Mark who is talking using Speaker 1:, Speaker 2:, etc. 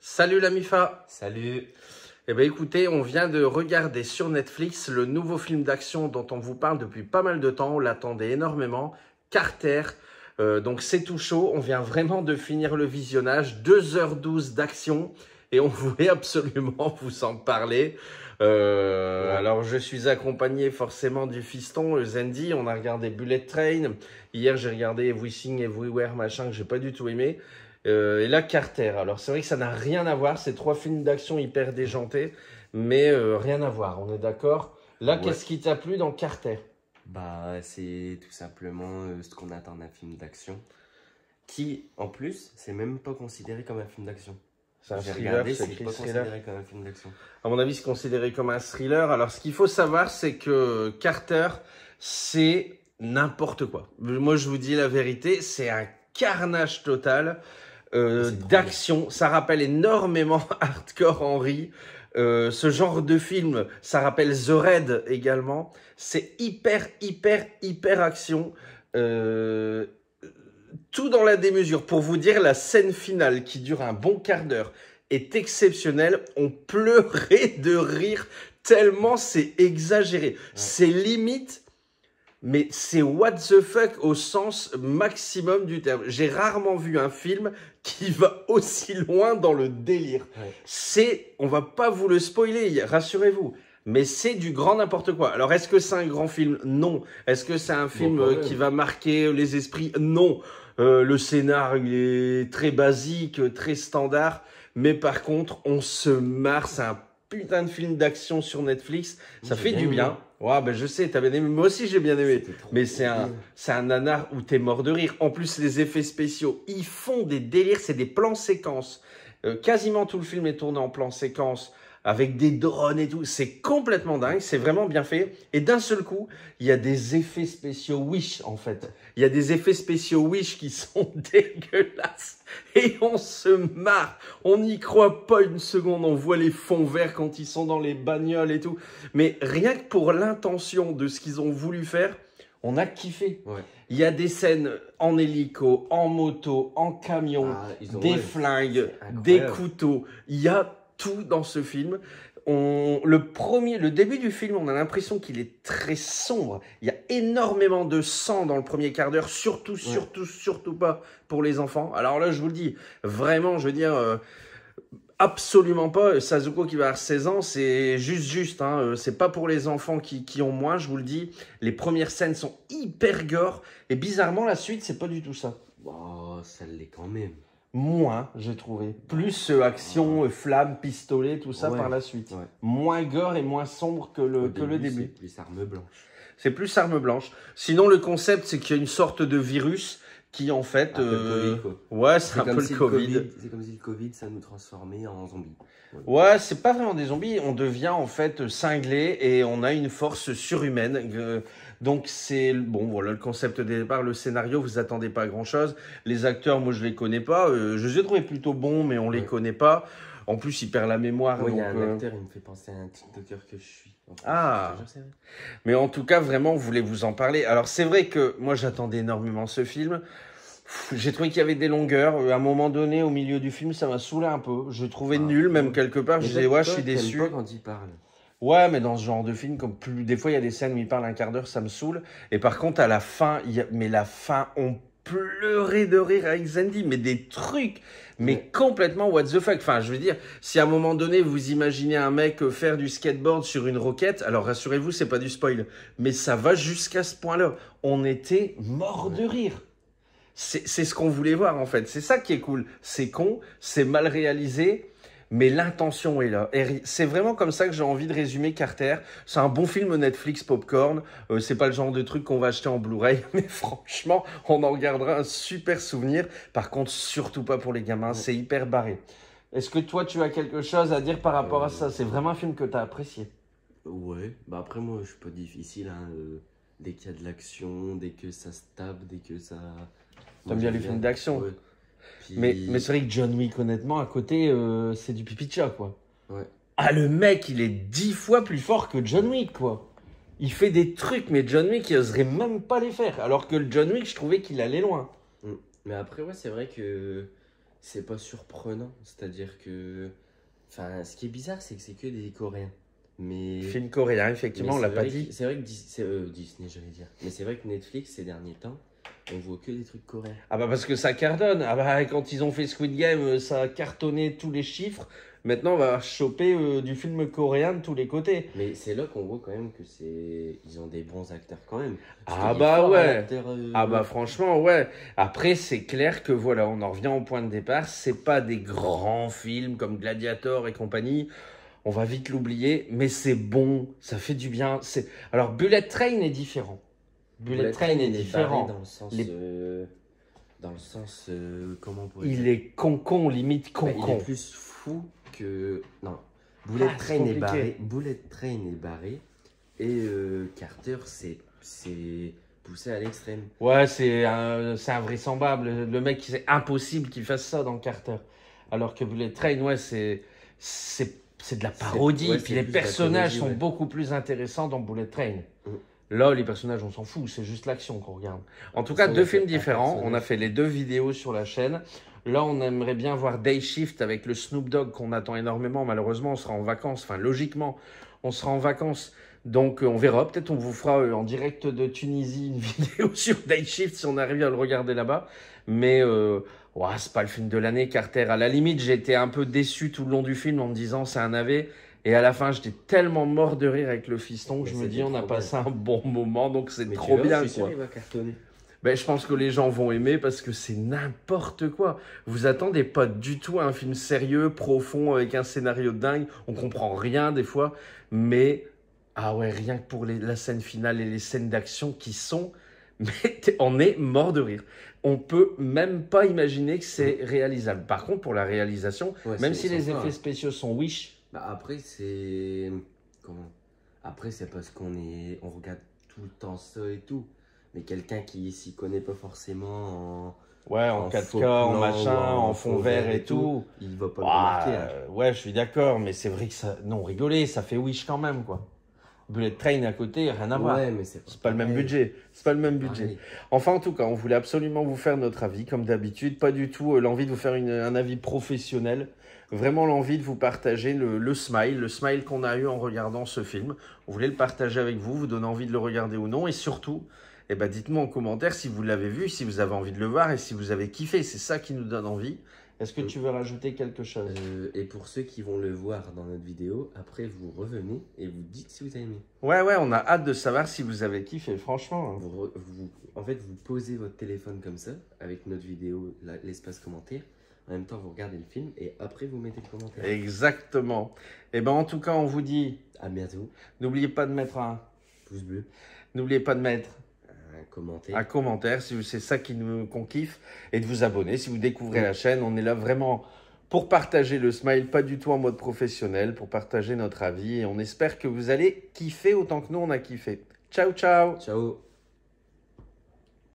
Speaker 1: Salut la Mifa Salut Eh bien écoutez, on vient de regarder sur Netflix le nouveau film d'action dont on vous parle depuis pas mal de temps, on l'attendait énormément, Carter. Euh, donc c'est tout chaud, on vient vraiment de finir le visionnage, 2h12 d'action et on voulait absolument vous en parler. Euh, alors, je suis accompagné forcément du fiston Zendi. On a regardé Bullet Train. Hier, j'ai regardé Everything Everywhere, machin, que j'ai pas du tout aimé. Euh, et là, Carter. Alors, c'est vrai que ça n'a rien à voir. ces trois films d'action hyper déjantés, mais euh, rien à voir. On est d'accord. Là, qu'est-ce qui t'a plu dans Carter Bah, c'est tout simplement euh, ce qu'on attend d'un film d'action. Qui, en plus, c'est même pas considéré comme un film d'action. C'est un thriller, c'est pas considéré comme un film d'action. À mon avis, c'est considéré comme un thriller. Alors, ce qu'il faut savoir, c'est que Carter, c'est n'importe quoi. Moi, je vous dis la vérité, c'est un carnage total. Euh, ah, d'action. Ça rappelle énormément Hardcore Henry. Euh, ce genre de film, ça rappelle The Red également. C'est hyper, hyper, hyper action. Euh, tout dans la démesure. Pour vous dire, la scène finale qui dure un bon quart d'heure est exceptionnelle. On pleurait de rire tellement c'est exagéré. C'est limite mais c'est what the fuck au sens maximum du terme. J'ai rarement vu un film qui va aussi loin dans le délire. C'est, on va pas vous le spoiler, rassurez-vous. Mais c'est du grand n'importe quoi. Alors, est-ce que c'est un grand film Non. Est-ce que c'est un film euh, qui va marquer les esprits Non. Euh, le scénar, est très basique, très standard. Mais par contre, on se marre, c'est un putain de film d'action sur Netflix. Ça fait du bien. Ouais, ben je sais, t'as bien aimé. Moi aussi, j'ai bien aimé. Mais c'est un, c'est un nanar où t'es mort de rire. En plus, les effets spéciaux, ils font des délires. C'est des plans séquences. Euh, quasiment tout le film est tourné en plans séquences avec des drones et tout. C'est complètement dingue, c'est vraiment bien fait. Et d'un seul coup, il y a des effets spéciaux Wish, en fait. Il y a des effets spéciaux Wish qui sont dégueulasses. Et on se marre, on n'y croit pas une seconde. On voit les fonds verts quand ils sont dans les bagnoles et tout. Mais rien que pour l'intention de ce qu'ils ont voulu faire, on a kiffé. Il y a des scènes en hélico, en moto, en camion, ah, des flingues, des couteaux. Il y a tout dans ce film. On, le premier, le début du film, on a l'impression qu'il est très sombre. Il y a énormément de sang dans le premier quart d'heure, surtout, surtout, surtout pas pour les enfants. Alors là, je vous le dis, vraiment, je veux dire. Euh, absolument pas. Sazuko qui va avoir 16 ans, c'est juste juste. Hein. Euh, c'est pas pour les enfants qui, ont moins, je vous le dis. Les premières scènes sont hyper gore. Et bizarrement, la suite, c'est pas du tout ça. Oh, ça l'est quand même moins, j'ai trouvé. Plus euh, action, flammes, flamme, pistolet, tout ça par la suite. Moins gore et moins sombre que le, que le début. c'est Plus arme blanche. C'est plus arme blanche. Sinon, le concept, c'est qu'il y a une sorte de virus qui, en fait... le Covid, Ouais, c'est un peu le Covid. C'est comme si le Covid, ça nous transformait en zombies. Ouais, c'est pas vraiment des zombies. On devient en fait cinglé et on a une force surhumaine. Euh, donc c'est bon, voilà le concept de départ, le scénario, vous attendez pas grand chose. Les acteurs, moi je les connais pas. Euh, je les ai trouvés plutôt bons, mais on les connaît pas. En plus, il perd la mémoire. Oui, il y a un euh, acteur, il me fait penser à un TikToker que je suis. ah Mais en tout cas, vraiment, on voulait vous en parler. Alors, c'est vrai que moi, j'attendais énormément ce film. J'ai trouvé qu'il y avait des longueurs. Euh, à un moment donné, au milieu du film, ça m'a saoulé un peu. Je trouvais ah, nul, même quelque part. je disais, ouais, je suis déçu. quand il parle. Ouais, mais dans ce genre de film, comme plus, des fois, il y a des scènes où il parle un quart d'heure, ça me saoule. Et par contre, à la fin, il mais la fin, on pleurait de rire avec Zandy, mais des trucs, mais complètement what the fuck. Enfin, je veux dire, si à un moment donné, vous imaginez un mec euh, faire du skateboard sur une roquette, alors rassurez-vous, c'est pas du spoil, mais ça va jusqu'à ce point-là. On était mort de rire. C'est ce qu'on voulait voir, en fait. C'est ça qui est cool. C'est con, c'est mal réalisé mais l'intention est là. C'est vraiment comme ça que j'ai envie de résumer Carter. C'est un bon film Netflix popcorn. Ce euh, c'est pas le genre de truc qu'on va acheter en Blu-ray, mais franchement, on en gardera un super souvenir. Par contre, surtout pas pour les gamins, c'est hyper barré. Est-ce que toi, tu as quelque chose à dire par rapport à ça euh, C'est vraiment un film que tu as apprécié. Ouais, bah après, moi, je suis pas difficile. Hein, euh, dès qu'il y a de l'action, dès que ça se tape, dès que ça. T'aimes bien les films d'action mais, mais c'est vrai que John Wick, honnêtement, à côté, euh, c'est du pipi de quoi. Ah, le mec, il est dix fois plus fort que John Wick, quoi. Il fait des trucs, mais John Wick, il oserait même pas les faire. Alors que le John Wick, je trouvais qu'il allait loin. Mm. Mais après, ouais, c'est vrai que c'est pas surprenant. C'est-à-dire que. Enfin, ce qui est bizarre, c'est que c'est que des Coréens. Mais... Film coréen, effectivement, on l'a pas dit. C'est vrai que euh, Disney, dire. Mais c'est vrai que Netflix, ces derniers temps, on voit que des trucs coréens. Ah bah parce que ça cartonne. Ah bah quand ils ont fait Squid Game, euh, ça a cartonné tous les chiffres. Maintenant, on va choper euh, du film coréen de tous les côtés. Mais c'est là qu'on voit quand même que c'est ils ont des bons acteurs quand même. ah bah ouais. Euh, ah bah franchement ouais. Après c'est clair que voilà, on en revient au point de départ, c'est pas des grands films comme Gladiator et compagnie. On va vite l'oublier, mais c'est bon, ça fait du bien. C'est alors Bullet Train est différent.
Speaker 2: Bullet, Train est différent. Dans le sens,
Speaker 1: euh, dans le sens euh, comment on pourrait Il est est con, limite con bah, il est plus fou que. Non. Ah, Bullet, Train, est, barré, Bullet Train est barré. Et euh, Carter, c'est poussé à l'extrême. Ouais, c'est invraisemblable. Le mec, c'est impossible qu'il fasse ça dans Carter. Alors que Bullet Train, ouais, c'est c'est de la parodie. Puis les personnages sont beaucoup plus intéressants dans Bullet Train. Mm. Là, les personnages, on s'en fout, c'est juste l'action qu'on regarde. En tout cas, deux films différents. On a fait les deux vidéos sur la chaîne. Là, on aimerait bien voir Day Shift avec le Snoop Dogg qu'on attend énormément. Malheureusement, on sera en vacances. Enfin, logiquement, on sera en vacances. Donc, euh, on verra. Peut-être on vous fera euh, en direct de Tunisie une vidéo sur Day Shift si on arrive à le regarder là-bas. Mais euh, c'est pas le film de l'année, Carter. À la limite, j'étais un peu déçu tout le long du film en me disant c'est un AV. Et à la fin, j'étais tellement mort de rire avec le fiston que je me dis, on a passé un bon moment, donc c'est trop bien. Je ben, je pense que les gens vont aimer parce que c'est n'importe quoi. Vous attendez pas du tout à un film sérieux, profond, avec un scénario dingue. On comprend rien des fois, mais ah ouais, rien que pour les, la scène finale et les scènes d'action qui sont, on est mort de rire. On peut même pas imaginer que c'est réalisable. Par contre, pour la réalisation, même si les effets spéciaux sont wish, bah après, c'est. Comment Après, c'est parce qu'on est... on regarde tout le temps ça et tout. Mais quelqu'un qui s'y connaît pas forcément en. Ouais, en, 4K, en machin, en, fond, vert, et tout. il Il va pas le marquer. Hein. Ouais, je suis d'accord, mais c'est vrai que ça. Non, rigolez, ça fait wish quand même, quoi. Bullet Train à côté, rien à voir. mais c'est pas, le même budget. C'est pas le même budget. Enfin, en tout cas, on voulait absolument vous faire notre avis, comme d'habitude. Pas du tout euh, l'envie de vous faire une, un avis professionnel vraiment l'envie de vous partager le, smile, le smile qu'on a eu en regardant ce film. On voulait le partager avec vous, vous donner envie de le regarder ou non, et surtout, eh ben, dites-moi en commentaire si vous l'avez vu, si vous avez envie de le voir et si vous avez kiffé. C'est ça qui nous donne envie. Est-ce que euh, tu veux rajouter quelque chose euh, Et pour ceux qui vont le voir dans notre vidéo, après vous revenez et vous dites si vous avez aimé. Ouais, ouais, on a hâte de savoir si vous avez kiffé, franchement. Hein. vous en fait, vous posez votre téléphone comme ça, avec notre vidéo, l'espace commentaire. En même temps, vous regardez le film et après, vous mettez le commentaire. Exactement. Et eh ben, en tout cas, on vous dit à bientôt. N'oubliez pas de mettre un pouce bleu. N'oubliez pas de mettre un commentaire. Un commentaire si c'est ça qui nous qu'on kiffe et de vous abonner si vous découvrez la chaîne. On est là vraiment pour partager le smile, pas du tout en mode professionnel, pour partager notre avis et on espère que vous allez kiffer autant que nous on a kiffé. Ciao ciao. Ciao.